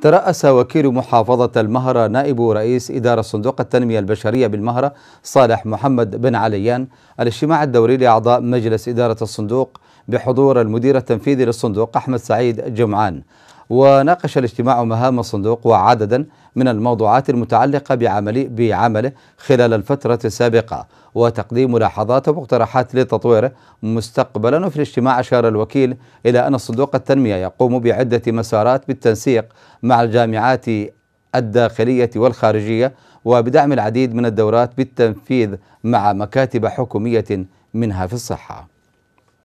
ترأس وكيل محافظة المهرة نائب رئيس إدارة صندوق التنمية البشرية بالمهرة صالح محمد بن عليان الاجتماع الدوري لأعضاء مجلس إدارة الصندوق بحضور المدير التنفيذي للصندوق أحمد سعيد جمعان وناقش الاجتماع مهام الصندوق وعددا من الموضوعات المتعلقة بعمل بعمله خلال الفترة السابقة وتقديم ملاحظات ومقترحات لتطويره مستقبلا وفي الاجتماع أشار الوكيل إلى أن صندوق التنمية يقوم بعدة مسارات بالتنسيق مع الجامعات الداخلية والخارجية وبدعم العديد من الدورات بالتنفيذ مع مكاتب حكومية منها في الصحة